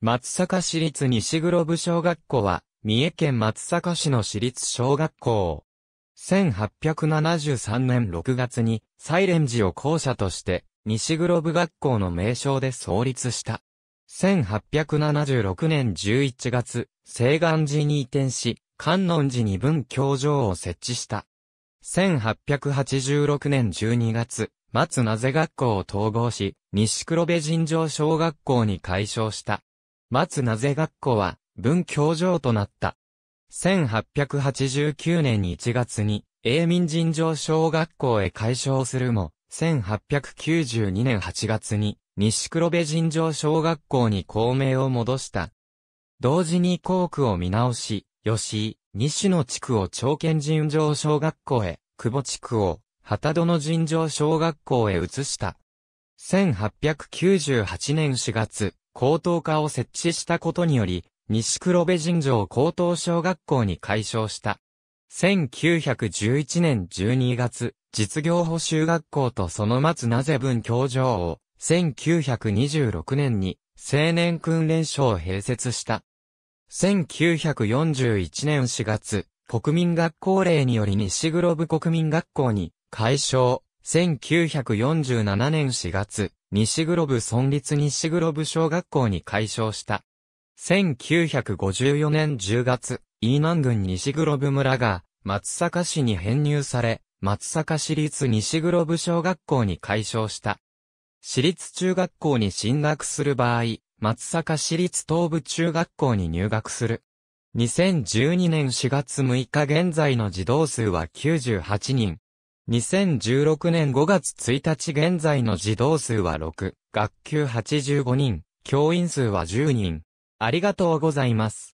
松阪市立西黒部小学校は、三重県松阪市の市立小学校。1873年6月に、サイレン寺を校舎として、西黒部学校の名称で創立した。1876年11月、西岸寺に移転し、観音寺に文教場を設置した。1886年12月、松なぜ学校を統合し、西黒部尋常小学校に改称した。松なぜ学校は、文教場となった。1889年1月に、英民尋常小学校へ改称するも、1892年8月に、西黒部尋常小学校に校名を戻した。同時に校区を見直し、吉井、西野地区を長県尋常小学校へ、久保地区を、旗殿尋常小学校へ移した。1898年4月、高等科を設置したことにより、西黒部尋常高等小学校に改称した。1911年12月、実業補修学校とその松なぜ文教場を、1926年に青年訓練所を併設した。1941年4月、国民学校令により西黒部国民学校に改称、1947年4月、西黒部村立西黒部小学校に改称した。1954年10月、飯南郡西黒部村が松阪市に編入され、松阪市立西黒部小学校に改称した。市立中学校に進学する場合、松阪市立東部中学校に入学する。2012年4月6日現在の児童数は98人。2016年5月1日現在の児童数は6、学級85人、教員数は10人。ありがとうございます。